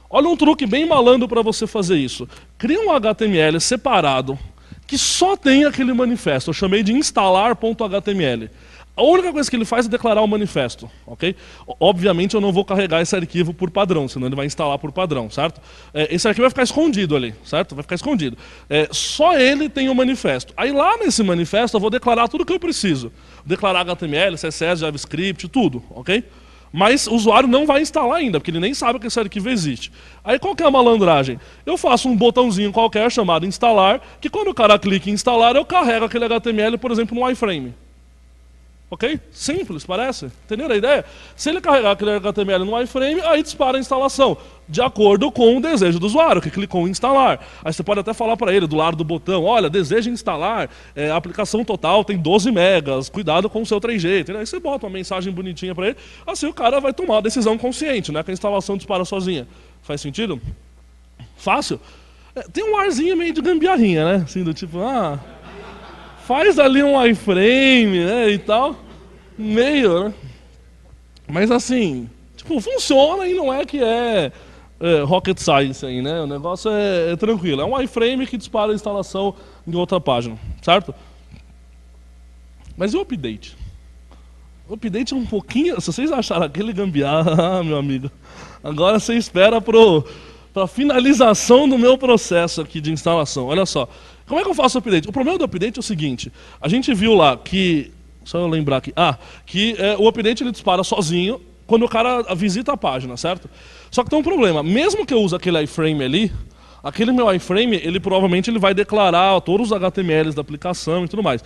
Olha um truque bem malandro para você fazer isso. Cria um HTML separado que só tem aquele manifesto. Eu chamei de instalar.html. A única coisa que ele faz é declarar o manifesto, ok? Obviamente eu não vou carregar esse arquivo por padrão, senão ele vai instalar por padrão, certo? É, esse arquivo vai ficar escondido ali, certo? Vai ficar escondido. É, só ele tem o manifesto. Aí lá nesse manifesto eu vou declarar tudo o que eu preciso. declarar HTML, CSS, JavaScript, tudo, ok? Mas o usuário não vai instalar ainda, porque ele nem sabe que esse arquivo existe. Aí qual que é a malandragem? Eu faço um botãozinho qualquer chamado instalar, que quando o cara clica em instalar, eu carrego aquele HTML, por exemplo, no iframe. Ok? Simples, parece? Entenderam a ideia? Se ele carregar aquele HTML no iframe, aí dispara a instalação, de acordo com o desejo do usuário, que clicou em instalar. Aí você pode até falar para ele do lado do botão: olha, deseja instalar, é, a aplicação total tem 12 megas, cuidado com o seu 3G. Entendeu? Aí você bota uma mensagem bonitinha para ele, assim o cara vai tomar a decisão consciente, né? que a instalação dispara sozinha. Faz sentido? Fácil? É, tem um arzinho meio de gambiarrinha, né? Assim, do tipo, ah. Faz ali um iframe, né? E tal meio, né? Mas assim, tipo, funciona e não é que é, é rocket science aí, né? O negócio é, é tranquilo. É um iframe que dispara a instalação em outra página, certo? Mas e o update? O update é um pouquinho. Se vocês acharam aquele gambiarra, ah, meu amigo, agora você espera pro para finalização do meu processo aqui de instalação. Olha só, como é que eu faço o update? O problema do update é o seguinte: a gente viu lá que só lembrar aqui. Ah, que é, o update ele dispara sozinho quando o cara visita a página, certo? Só que tem um problema. Mesmo que eu use aquele iframe ali, aquele meu iframe, ele provavelmente ele vai declarar todos os HTMLs da aplicação e tudo mais.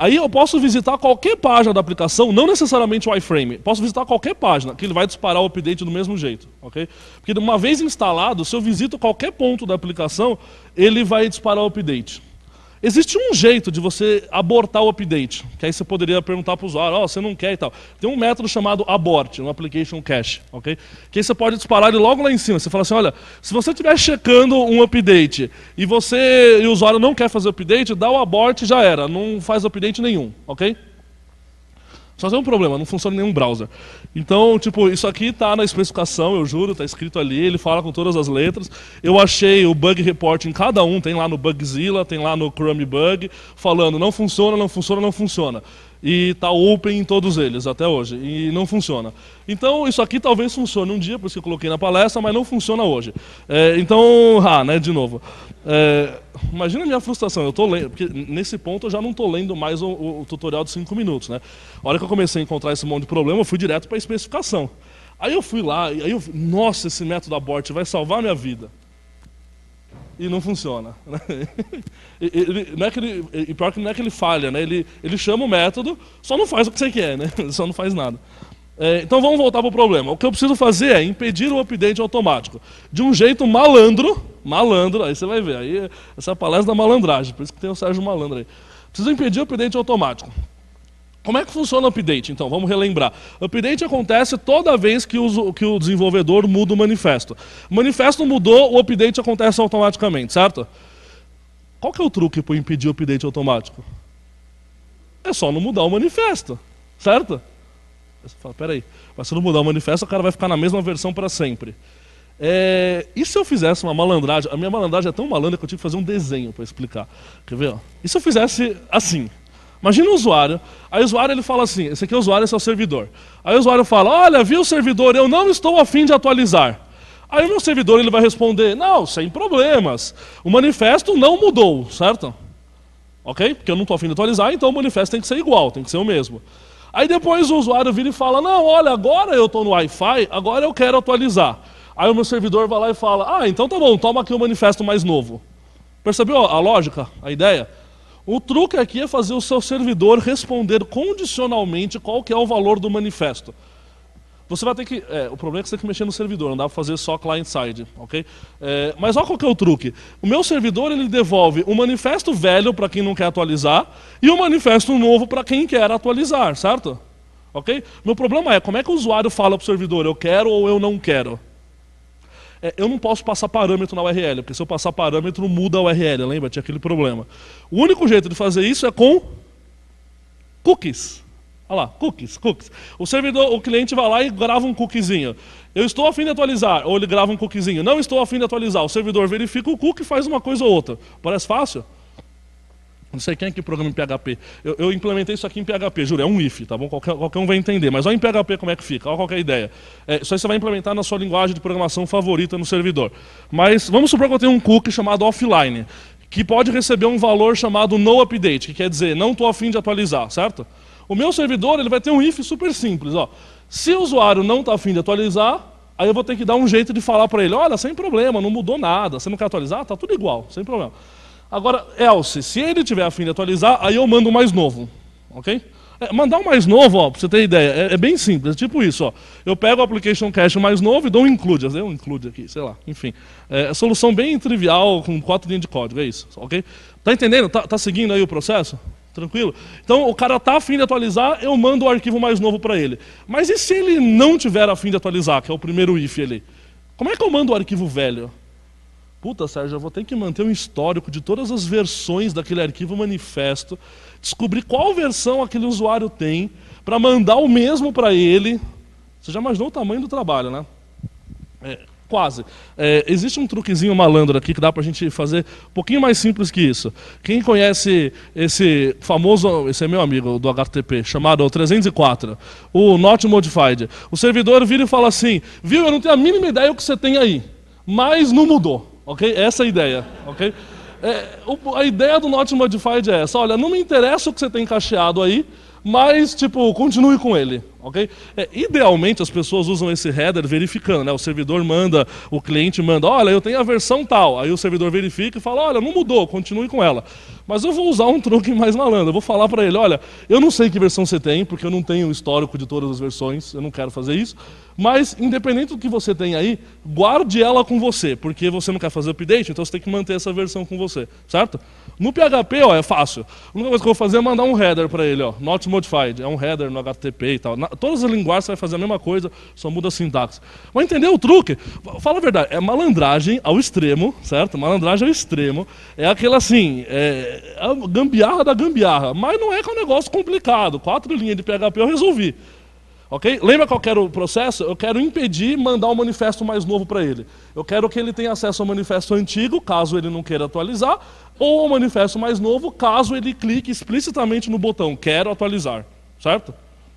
Aí eu posso visitar qualquer página da aplicação, não necessariamente o iframe. Posso visitar qualquer página, que ele vai disparar o update do mesmo jeito, ok? Porque uma vez instalado, se eu visito qualquer ponto da aplicação, ele vai disparar o update. Existe um jeito de você abortar o update, que aí você poderia perguntar para o usuário, ó, oh, você não quer e tal. Tem um método chamado abort, no application cache, ok? Que aí você pode disparar ele logo lá em cima. Você fala assim, olha, se você estiver checando um update e você e o usuário não quer fazer update, dá o abort e já era, não faz update nenhum, ok? Só tem um problema, não funciona nenhum browser. Então, tipo, isso aqui tá na especificação, eu juro, tá escrito ali, ele fala com todas as letras. Eu achei o bug report em cada um, tem lá no Bugzilla, tem lá no Chrome Bug, falando não funciona, não funciona, não funciona e está open em todos eles até hoje e não funciona. Então isso aqui talvez funcione um dia, por isso que eu coloquei na palestra, mas não funciona hoje. É, então, ah, né, de novo. É, imagina a minha frustração, eu tô lendo, porque nesse ponto eu já não estou lendo mais o, o, tutorial de 5 minutos, né? A hora que eu comecei a encontrar esse monte de problema, eu fui direto para a especificação. Aí eu fui lá, aí eu, nossa, esse método abort vai salvar a minha vida e não funciona. Né? Ele, não é que ele, e pior que não é que ele falha, né? ele, ele chama o método, só não faz o que você quer, né? só não faz nada. É, então vamos voltar para o problema. O que eu preciso fazer é impedir o update automático. De um jeito malandro, malandro, aí você vai ver, aí essa é a palestra da malandragem, por isso que tem o Sérgio Malandro aí. Preciso impedir o update automático. Como é que funciona o update? Então, vamos relembrar. O update acontece toda vez que o, que o desenvolvedor muda o manifesto. O manifesto mudou, o update acontece automaticamente, certo? Qual que é o truque para impedir o update automático? É só não mudar o manifesto, certo? Você fala, peraí, mas se não mudar o manifesto, o cara vai ficar na mesma versão para sempre. É, e se eu fizesse uma malandragem? A minha malandragem é tão malandra que eu tive que fazer um desenho para explicar. Quer ver? E se eu fizesse assim? Imagina o usuário. Aí o usuário ele fala assim: esse aqui é o usuário, esse é o servidor. Aí o usuário fala: olha, viu, servidor, eu não estou afim de atualizar. Aí o meu servidor ele vai responder: não, sem problemas. O manifesto não mudou, certo? Ok? Porque eu não estou afim de atualizar, então o manifesto tem que ser igual, tem que ser o mesmo. Aí depois o usuário vira e fala: não, olha, agora eu estou no Wi-Fi, agora eu quero atualizar. Aí o meu servidor vai lá e fala: ah, então tá bom, toma aqui o manifesto mais novo. Percebeu a lógica, a ideia? O truque aqui é fazer o seu servidor responder condicionalmente qual que é o valor do manifesto. Você vai ter que. É, o problema é que você tem que mexer no servidor, não dá para fazer só client-side, ok? É, mas olha qual que é o truque. O meu servidor ele devolve o um manifesto velho para quem não quer atualizar e o um manifesto novo para quem quer atualizar, certo? Ok? Meu problema é como é que o usuário fala para o servidor eu quero ou eu não quero? É, eu não posso passar parâmetro na URL, porque se eu passar parâmetro, muda a URL, lembra? Tinha aquele problema. O único jeito de fazer isso é com cookies. Olha lá, cookies, cookies. O servidor, o cliente vai lá e grava um cookiezinho. Eu estou afim de atualizar, ou ele grava um cookiezinho. Não estou afim de atualizar. O servidor verifica o cookie e faz uma coisa ou outra. Parece fácil? Não sei quem é que programa em PHP. Eu, eu, implementei isso aqui em PHP, juro, é um if, tá bom? Qualquer, qualquer um vai entender. Mas olha em PHP como é que fica, olha qualquer ideia. É, isso aí você vai implementar na sua linguagem de programação favorita no servidor. Mas vamos supor que eu tenho um cookie chamado offline, que pode receber um valor chamado no update, que quer dizer, não estou afim de atualizar, certo? O meu servidor ele vai ter um if super simples. Ó. Se o usuário não está afim de atualizar, aí eu vou ter que dar um jeito de falar para ele, olha, sem problema, não mudou nada, você não quer atualizar? Está tudo igual, sem problema. Agora, Elce, se ele tiver a fim de atualizar, aí eu mando o mais novo. Ok? É, mandar o mais novo, ó, pra você ter ideia, é, é, bem simples, é tipo isso, ó. Eu pego o application cache mais novo e dou um include, eu um include aqui, sei lá, enfim. É, é solução bem trivial, com quatro linhas de código, é isso, ok? Tá entendendo? Tá, tá seguindo aí o processo? Tranquilo? Então o cara tá afim de atualizar, eu mando o arquivo mais novo para ele. Mas e se ele não tiver afim de atualizar, que é o primeiro if ali? Como é que eu mando o arquivo velho? Puta, Sérgio, eu vou ter que manter um histórico de todas as versões daquele arquivo manifesto, descobrir qual versão aquele usuário tem, para mandar o mesmo para ele. Você já imaginou o tamanho do trabalho, né? É, quase. É, existe um truquezinho malandro aqui que dá para a gente fazer um pouquinho mais simples que isso. Quem conhece esse famoso, esse é meu amigo do HTTP, chamado 304, o Not Modified. O servidor vira e fala assim, viu, eu não tenho a mínima ideia o que você tem aí, mas não mudou. Ok? Essa é a ideia. Ok? É, a ideia do Not Modified é essa: olha, não me interessa o que você tem cacheado aí, mas, tipo, continue com ele. ok? É, idealmente, as pessoas usam esse header verificando. Né? O servidor manda, o cliente manda: olha, eu tenho a versão tal. Aí o servidor verifica e fala: olha, não mudou, continue com ela. Mas eu vou usar um truque mais malandro. Eu vou falar para ele: olha, eu não sei que versão você tem, porque eu não tenho o histórico de todas as versões, eu não quero fazer isso. Mas, independente do que você tem aí, guarde ela com você, porque você não quer fazer update, então você tem que manter essa versão com você, certo? No PHP, ó, é fácil. A única coisa que eu vou fazer é mandar um header para ele, ó, not modified. É um header no HTTP e tal. Na, todas as linguagens você vai fazer a mesma coisa, só muda a sintaxe. Mas entendeu o truque? Fala a verdade, é malandragem ao extremo, certo? Malandragem ao extremo. É aquela assim, é, é a gambiarra da gambiarra. Mas não é que é um negócio complicado. Quatro linhas de PHP eu resolvi. Ok? Lembra qual era o processo? Eu quero impedir mandar um manifesto mais novo para ele. Eu quero que ele tenha acesso ao manifesto antigo, caso ele não queira atualizar, ou ao manifesto mais novo, caso ele clique explicitamente no botão quero atualizar. Certo?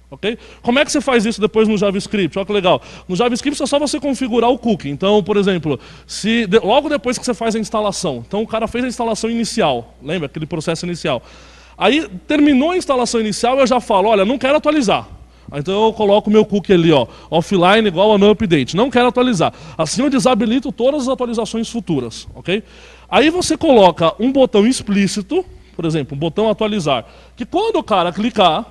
Ok? Como é que você faz isso depois no JavaScript? Olha que legal. No JavaScript é só você configurar o cookie. Então, por exemplo, se de, logo depois que você faz a instalação, então o cara fez a instalação inicial, lembra aquele processo inicial? Aí terminou a instalação inicial, eu já falo, olha, não quero atualizar. Então eu coloco meu cookie ali, ó, offline igual a no update. Não quero atualizar. Assim eu desabilito todas as atualizações futuras, ok? Aí você coloca um botão explícito, por exemplo, um botão atualizar, que quando o cara clicar,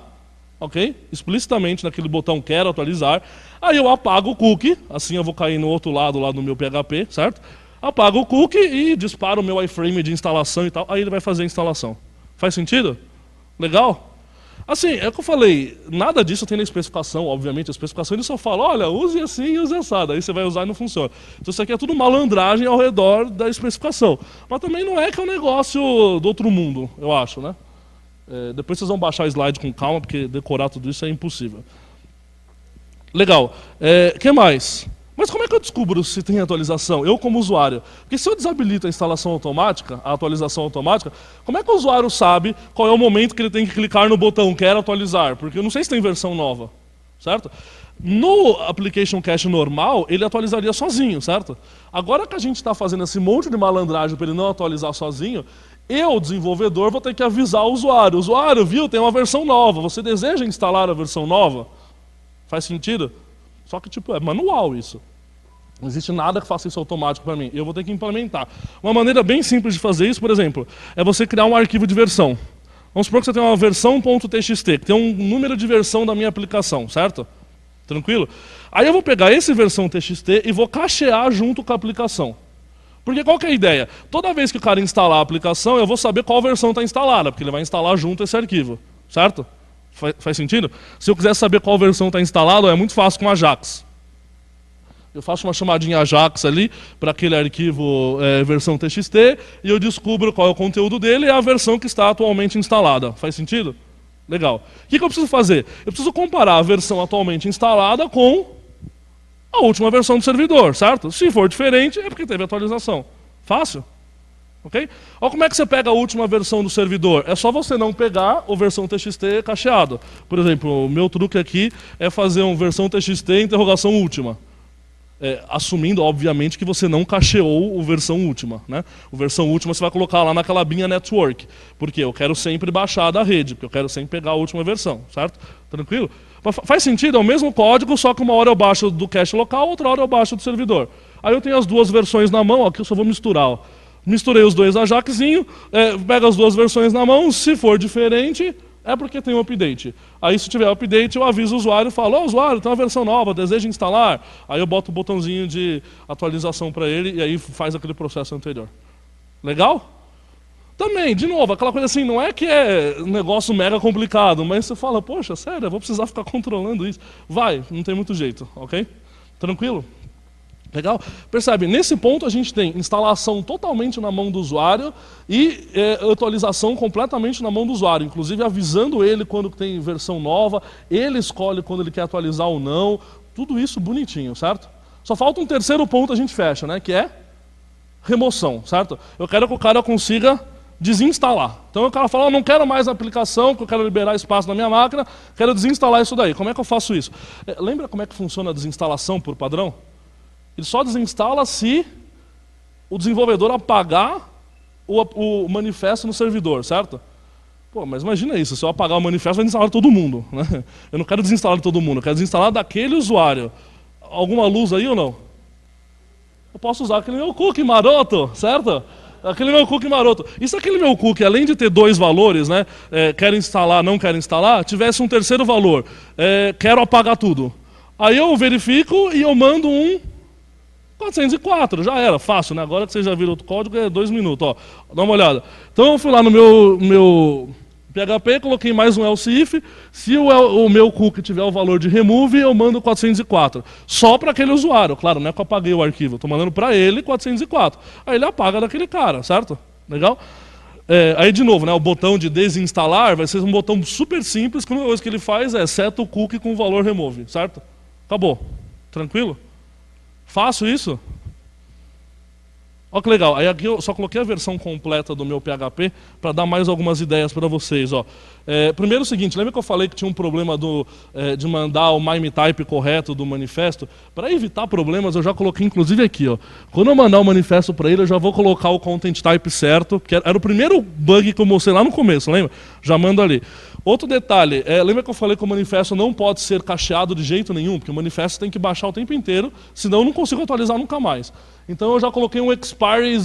ok? Explicitamente naquele botão quero atualizar, aí eu apago o cookie, assim eu vou cair no outro lado lá do meu PHP, certo? Apago o cookie e disparo o meu iframe de instalação e tal, aí ele vai fazer a instalação. Faz sentido? Legal? Assim, é o que eu falei, nada disso tem na especificação, obviamente, a especificação ele só fala, olha, use assim e use assado, aí você vai usar e não funciona. Então isso aqui é tudo malandragem ao redor da especificação. Mas também não é que é um negócio do outro mundo, eu acho, né? É, depois vocês vão baixar o slide com calma, porque decorar tudo isso é impossível. Legal. O é, que mais? Mas como é que eu descubro se tem atualização? Eu como usuário. Porque se eu desabilito a instalação automática, a atualização automática, como é que o usuário sabe qual é o momento que ele tem que clicar no botão quer atualizar? Porque eu não sei se tem versão nova, certo? No application cache normal, ele atualizaria sozinho, certo? Agora que a gente está fazendo esse monte de malandragem para ele não atualizar sozinho, eu, desenvolvedor, vou ter que avisar o usuário. O usuário, viu, tem uma versão nova. Você deseja instalar a versão nova? Faz sentido? Só que, tipo, é manual isso. Não existe nada que faça isso automático para mim. Eu vou ter que implementar. Uma maneira bem simples de fazer isso, por exemplo, é você criar um arquivo de versão. Vamos supor que você tem uma versão.txt, que tem um número de versão da minha aplicação, certo? Tranquilo? Aí eu vou pegar esse versão.txt e vou cachear junto com a aplicação. Porque qual que é a ideia? Toda vez que o cara instalar a aplicação, eu vou saber qual versão está instalada, porque ele vai instalar junto esse arquivo, certo? Faz, faz sentido? Se eu quiser saber qual versão está instalada, é muito fácil com Ajax. Eu faço uma chamadinha Ajax ali para aquele arquivo é, versão TXT e eu descubro qual é o conteúdo dele e é a versão que está atualmente instalada. Faz sentido? Legal. O que, que eu preciso fazer? Eu preciso comparar a versão atualmente instalada com a última versão do servidor, certo? Se for diferente, é porque teve atualização. Fácil? Ok? Olha como é que você pega a última versão do servidor. É só você não pegar o versão TXT cacheado. Por exemplo, o meu truque aqui é fazer um versão TXT interrogação última é, assumindo, obviamente, que você não cacheou o versão última. Né? O versão última você vai colocar lá naquela binha network. Porque eu quero sempre baixar da rede, porque eu quero sempre pegar a última versão, certo? Tranquilo? Faz sentido, é o mesmo código, só que uma hora eu baixo do cache local, outra hora eu baixo do servidor. Aí eu tenho as duas versões na mão, aqui eu só vou misturar. Ó. Misturei os dois Ajaxzinho, é, pega as duas versões na mão, se for diferente, é porque tem um update. Aí se tiver update, eu aviso o usuário, falo, ô oh, usuário, tem uma versão nova, deseja instalar? Aí eu boto o um botãozinho de atualização para ele e aí faz aquele processo anterior. Legal? Também, de novo, aquela coisa assim, não é que é um negócio mega complicado, mas você fala, poxa, sério, eu vou precisar ficar controlando isso. Vai, não tem muito jeito, ok? Tranquilo? Legal? Percebe, nesse ponto a gente tem instalação totalmente na mão do usuário e é, atualização completamente na mão do usuário, inclusive avisando ele quando tem versão nova, ele escolhe quando ele quer atualizar ou não, tudo isso bonitinho, certo? Só falta um terceiro ponto a gente fecha, né, que é remoção, certo? Eu quero que o cara consiga desinstalar. Então o cara fala, não quero mais a aplicação, que eu quero liberar espaço na minha máquina, quero desinstalar isso daí. Como é que eu faço isso? É, lembra como é que funciona a desinstalação por padrão? Ele só desinstala se o desenvolvedor apagar o, o manifesto no servidor, certo? Pô, mas imagina isso, se eu apagar o manifesto, vai desinstalar todo mundo. Né? Eu não quero desinstalar de todo mundo, eu quero desinstalar daquele usuário. Alguma luz aí ou não? Eu posso usar aquele meu cookie maroto, certo? Aquele meu cookie maroto. E se aquele meu cookie, além de ter dois valores, né? É, quero instalar, não quero instalar, tivesse um terceiro valor, é, quero apagar tudo. Aí eu verifico e eu mando um 404, já era, fácil, né? Agora que você já viram o código, é dois minutos, ó. Dá uma olhada. Então eu fui lá no meu, meu PHP, coloquei mais um else if. Se o, o meu cookie tiver o valor de remove, eu mando 404. Só para aquele usuário, claro, não é que eu apaguei o arquivo, estou mandando para ele 404. Aí ele apaga daquele cara, certo? Legal? É, aí de novo, né, o botão de desinstalar vai ser um botão super simples, que a única coisa que ele faz é seta o cookie com o valor remove, certo? Acabou. Tranquilo? Faço isso? Olha que legal. Aí aqui eu só coloquei a versão completa do meu PHP para dar mais algumas ideias para vocês. Ó. É, primeiro é o seguinte, lembra que eu falei que tinha um problema do, é, de mandar o MIME type correto do manifesto? Para evitar problemas, eu já coloquei inclusive aqui. Ó. Quando eu mandar o manifesto para ele, eu já vou colocar o content type certo, que era o primeiro bug que eu mostrei lá no começo, lembra? Já mando ali. Outro detalhe, é, lembra que eu falei que o manifesto não pode ser cacheado de jeito nenhum, porque o manifesto tem que baixar o tempo inteiro, senão eu não consigo atualizar nunca mais. Então eu já coloquei um expiry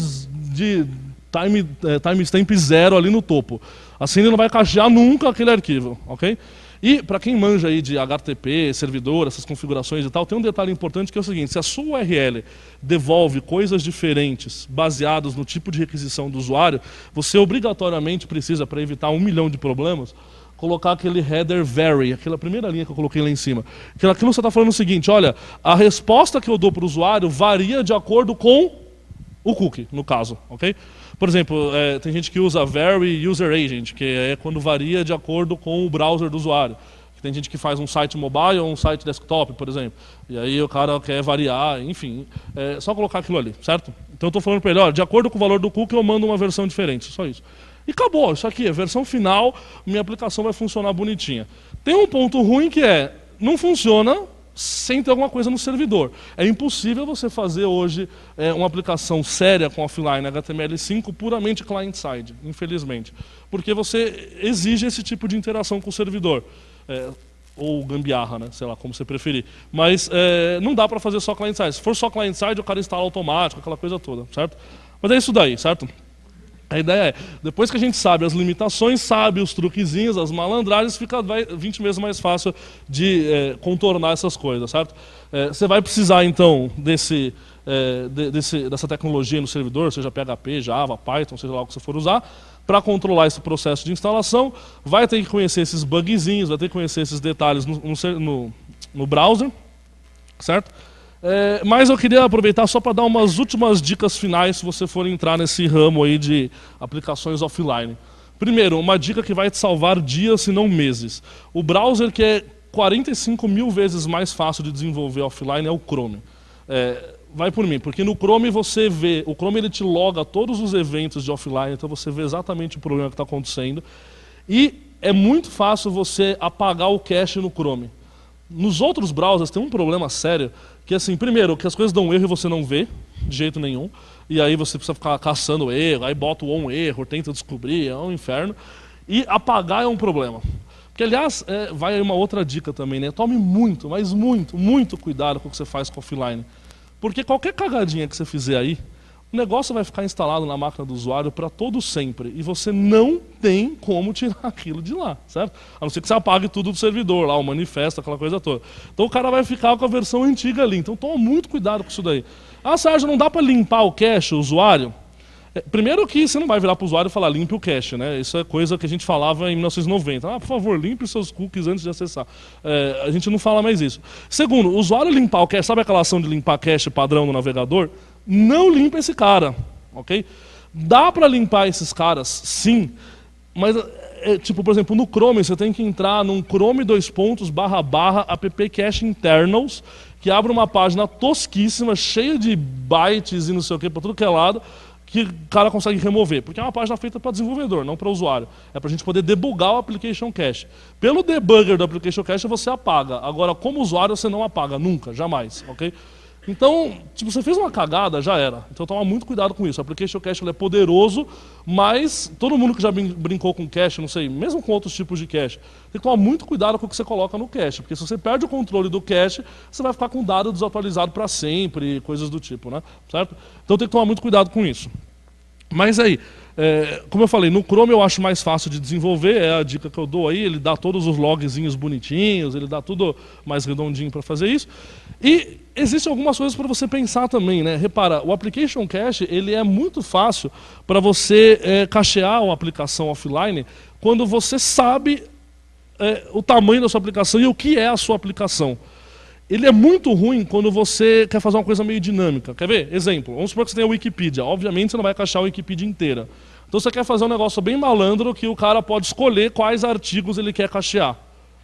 de time, é, timestamp zero ali no topo. Assim ele não vai cachear nunca aquele arquivo, ok? E para quem manja aí de HTTP, servidor, essas configurações e tal, tem um detalhe importante que é o seguinte: se a sua URL devolve coisas diferentes baseadas no tipo de requisição do usuário, você obrigatoriamente precisa, para evitar um milhão de problemas, colocar aquele header very, aquela primeira linha que eu coloquei lá em cima. Aquilo que você está falando o seguinte, olha, a resposta que eu dou para o usuário varia de acordo com o cookie, no caso, ok? Por exemplo, é, tem gente que usa very user agent, que é quando varia de acordo com o browser do usuário. Tem gente que faz um site mobile ou um site desktop, por exemplo. E aí o cara quer variar, enfim. É só colocar aquilo ali, certo? Então eu estou falando para ele, olha, de acordo com o valor do cookie eu mando uma versão diferente, só isso. E acabou, isso aqui, a versão final, minha aplicação vai funcionar bonitinha. Tem um ponto ruim que é, não funciona sem ter alguma coisa no servidor. É impossível você fazer hoje é, uma aplicação séria com offline HTML5 puramente client-side, infelizmente. Porque você exige esse tipo de interação com o servidor. É, ou gambiarra, né? sei lá, como você preferir. Mas é, não dá para fazer só client-side. Se for só client-side, o cara instala automático, aquela coisa toda, certo? Mas é isso daí, certo? A ideia é, depois que a gente sabe as limitações, sabe os truquezinhos, as malandragens, fica 20 vezes mais fácil de é, contornar essas coisas, certo? É, você vai precisar, então, desse, é, de, desse, dessa tecnologia no servidor, seja PHP, Java, Python, seja lá o que você for usar, para controlar esse processo de instalação. Vai ter que conhecer esses bugzinhos, vai ter que conhecer esses detalhes no, no, no browser, certo? É, mas eu queria aproveitar só para dar umas últimas dicas finais se você for entrar nesse ramo aí de aplicações offline. Primeiro, uma dica que vai te salvar dias, se não meses. O browser que é 45 mil vezes mais fácil de desenvolver offline é o Chrome. É, vai por mim, porque no Chrome você vê, o Chrome ele te loga todos os eventos de offline, então você vê exatamente o problema que está acontecendo. E é muito fácil você apagar o cache no Chrome. Nos outros browsers tem um problema sério, que assim, primeiro, que as coisas dão erro e você não vê, de jeito nenhum, e aí você precisa ficar caçando erro, aí bota o on erro, tenta descobrir, é um inferno. E apagar é um problema. Porque, aliás, é, vai aí uma outra dica também, né? Tome muito, mas muito, muito cuidado com o que você faz com offline. Porque qualquer cagadinha que você fizer aí, o negócio vai ficar instalado na máquina do usuário para todo sempre e você não tem como tirar aquilo de lá, certo? A não ser que você apague tudo do servidor, lá o manifesto, aquela coisa toda. Então o cara vai ficar com a versão antiga ali. Então toma muito cuidado com isso daí. Ah, Sérgio, não dá para limpar o cache, o usuário? É, primeiro que você não vai virar para o usuário e falar limpe o cache, né? Isso é coisa que a gente falava em 1990. Ah, por favor, limpe seus cookies antes de acessar. É, a gente não fala mais isso. Segundo, o usuário limpar o cache, sabe aquela ação de limpar cache padrão no navegador? Não limpa esse cara, ok? Dá para limpar esses caras, sim, mas é, tipo, por exemplo, no Chrome, você tem que entrar num Chrome dois pontos barra barra app cache internals, que abre uma página tosquíssima, cheia de bytes e não sei o que, para tudo que é lado, que o cara consegue remover. Porque é uma página feita para desenvolvedor, não para usuário. É para a gente poder debugar o application cache. Pelo debugger do application cache, você apaga. Agora, como usuário, você não apaga, nunca, jamais, ok? Então, tipo, você fez uma cagada, já era. Então toma muito cuidado com isso. O application cache é poderoso, mas todo mundo que já brincou com cache, não sei, mesmo com outros tipos de cache, tem que tomar muito cuidado com o que você coloca no cache, porque se você perde o controle do cache, você vai ficar com dado desatualizado para sempre, coisas do tipo, né? Certo? Então tem que tomar muito cuidado com isso. Mas aí, é, como eu falei, no Chrome eu acho mais fácil de desenvolver, é a dica que eu dou aí, ele dá todos os logzinhos bonitinhos, ele dá tudo mais redondinho para fazer isso. E existem algumas coisas para você pensar também, né? Repara, o application cache ele é muito fácil para você é, cachear uma aplicação offline quando você sabe é, o tamanho da sua aplicação e o que é a sua aplicação. Ele é muito ruim quando você quer fazer uma coisa meio dinâmica. Quer ver? Exemplo, vamos supor que você tenha a Wikipedia. Obviamente você não vai cachear a Wikipedia inteira. Então você quer fazer um negócio bem malandro que o cara pode escolher quais artigos ele quer cachear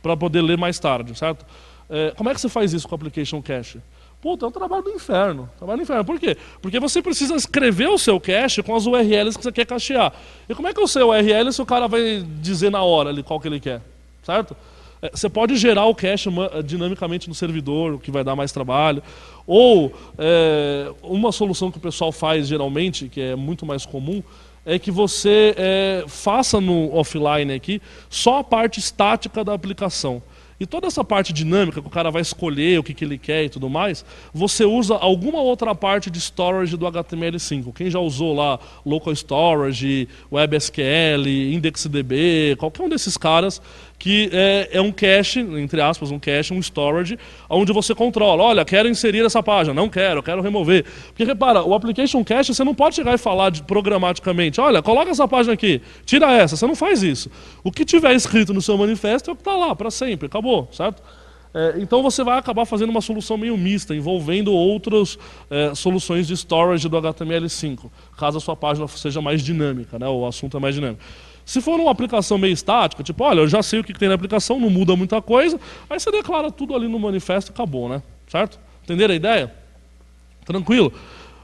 para poder ler mais tarde, certo? É, como é que você faz isso com o Application Cache? Puta, é um trabalho do inferno. Trabalho do inferno. Por quê? Porque você precisa escrever o seu cache com as URLs que você quer cachear. E como é que eu é sei o URL se o cara vai dizer na hora ali qual que ele quer? Certo? É, você pode gerar o cache dinamicamente no servidor, o que vai dar mais trabalho. Ou é, uma solução que o pessoal faz geralmente, que é muito mais comum, é que você é, faça no offline aqui só a parte estática da aplicação. E toda essa parte dinâmica que o cara vai escolher o que, que ele quer e tudo mais, você usa alguma outra parte de storage do HTML5. Quem já usou lá local storage, WebSQL, IndexedDB, qualquer um desses caras, que é, é, um cache, entre aspas, um cache, um storage, onde você controla. Olha, quero inserir essa página, não quero, quero remover. Porque repara, o application cache você não pode chegar e falar de, programaticamente, olha, coloca essa página aqui, tira essa, você não faz isso. O que tiver escrito no seu manifesto é o que está lá, para sempre, acabou, certo? É, então você vai acabar fazendo uma solução meio mista, envolvendo outras é, soluções de storage do HTML5, caso a sua página seja mais dinâmica, né, o assunto é mais dinâmico. Se for uma aplicação meio estática, tipo, olha, eu já sei o que tem na aplicação, não muda muita coisa, aí você declara tudo ali no manifesto e acabou, né? Certo? Entenderam a ideia? Tranquilo?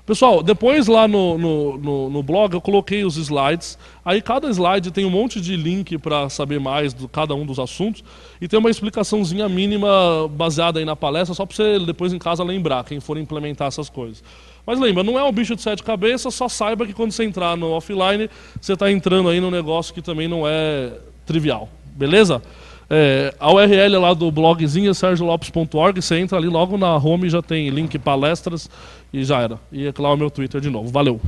Pessoal, depois lá no, no, no, no, blog eu coloquei os slides. Aí cada slide tem um monte de link para saber mais de cada um dos assuntos. E tem uma explicaçãozinha mínima baseada aí na palestra, só para você depois em casa lembrar, quem for implementar essas coisas. Mas lembra, não é um bicho de sete cabeças, só saiba que quando você entrar no offline, você está entrando aí num negócio que também não é trivial. Beleza? É, a URL lá do blogzinho é sergiolopes.org, você entra ali logo na home, já tem link palestras e já era. E é o meu Twitter de novo. Valeu!